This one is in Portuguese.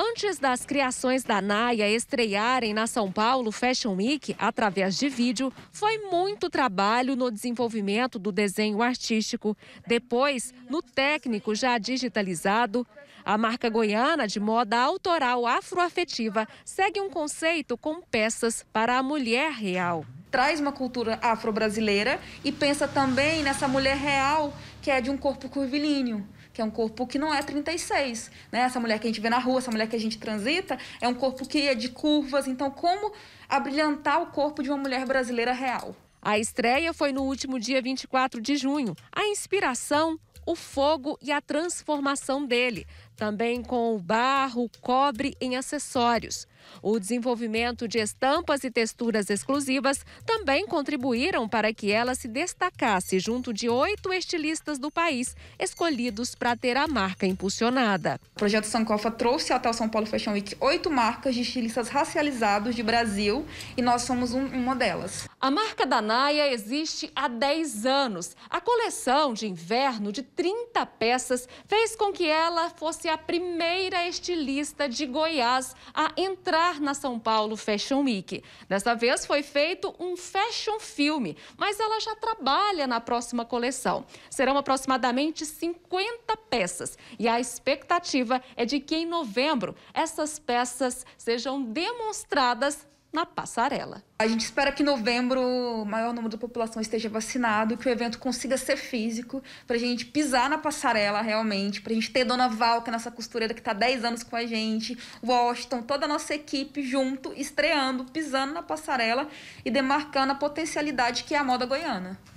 Antes das criações da Naia estrearem na São Paulo Fashion Week através de vídeo, foi muito trabalho no desenvolvimento do desenho artístico, depois no técnico já digitalizado. A marca goiana de moda autoral afroafetiva segue um conceito com peças para a mulher real traz uma cultura afro-brasileira e pensa também nessa mulher real que é de um corpo curvilíneo que é um corpo que não é 36, né? Essa mulher que a gente vê na rua, essa mulher que a gente transita, é um corpo que é de curvas. Então, como abrilhantar o corpo de uma mulher brasileira real? A estreia foi no último dia 24 de junho. A inspiração o fogo e a transformação dele, também com o barro, cobre em acessórios. O desenvolvimento de estampas e texturas exclusivas também contribuíram para que ela se destacasse junto de oito estilistas do país, escolhidos para ter a marca impulsionada. O projeto Sankofa trouxe até o São Paulo Fashion Week oito marcas de estilistas racializados de Brasil e nós somos um, uma delas. A marca da Naia existe há 10 anos. A coleção de inverno de 30 peças, fez com que ela fosse a primeira estilista de Goiás a entrar na São Paulo Fashion Week. Dessa vez foi feito um fashion filme, mas ela já trabalha na próxima coleção. Serão aproximadamente 50 peças e a expectativa é de que em novembro essas peças sejam demonstradas na passarela. A gente espera que em novembro o maior número da população esteja vacinado, que o evento consiga ser físico, para a gente pisar na passarela realmente, para a gente ter Dona Val, que é nossa costureira que está 10 anos com a gente, Washington, toda a nossa equipe junto, estreando, pisando na passarela e demarcando a potencialidade que é a moda goiana.